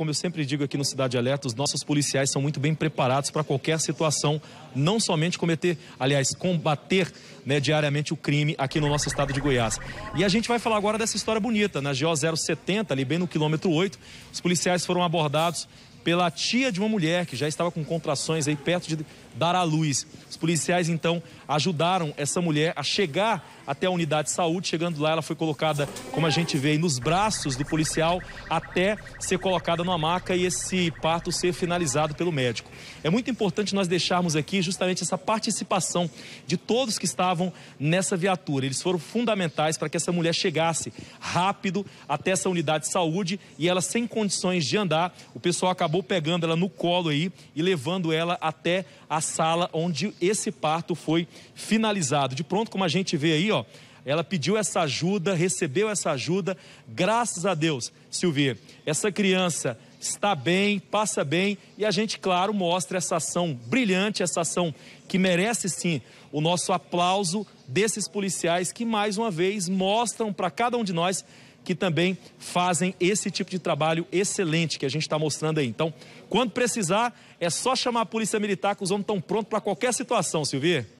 como eu sempre digo aqui no Cidade Alerta, os nossos policiais são muito bem preparados para qualquer situação, não somente cometer, aliás, combater né, diariamente o crime aqui no nosso estado de Goiás. E a gente vai falar agora dessa história bonita, na GO 070, ali bem no quilômetro 8, os policiais foram abordados pela tia de uma mulher que já estava com contrações aí perto de dar à luz. Os policiais então ajudaram essa mulher a chegar até a unidade de saúde. Chegando lá, ela foi colocada, como a gente vê, aí, nos braços do policial até ser colocada numa maca e esse parto ser finalizado pelo médico. É muito importante nós deixarmos aqui justamente essa participação de todos que estavam nessa viatura. Eles foram fundamentais para que essa mulher chegasse rápido até essa unidade de saúde e ela sem condições de andar. O pessoal acabou acabou pegando ela no colo aí e levando ela até a sala onde esse parto foi finalizado. De pronto, como a gente vê aí, ó, ela pediu essa ajuda, recebeu essa ajuda, graças a Deus, Silvia. Essa criança está bem, passa bem e a gente, claro, mostra essa ação brilhante, essa ação que merece sim o nosso aplauso desses policiais que mais uma vez mostram para cada um de nós que também fazem esse tipo de trabalho excelente que a gente está mostrando aí. Então, quando precisar, é só chamar a Polícia Militar que os homens estão prontos para qualquer situação, Silvia.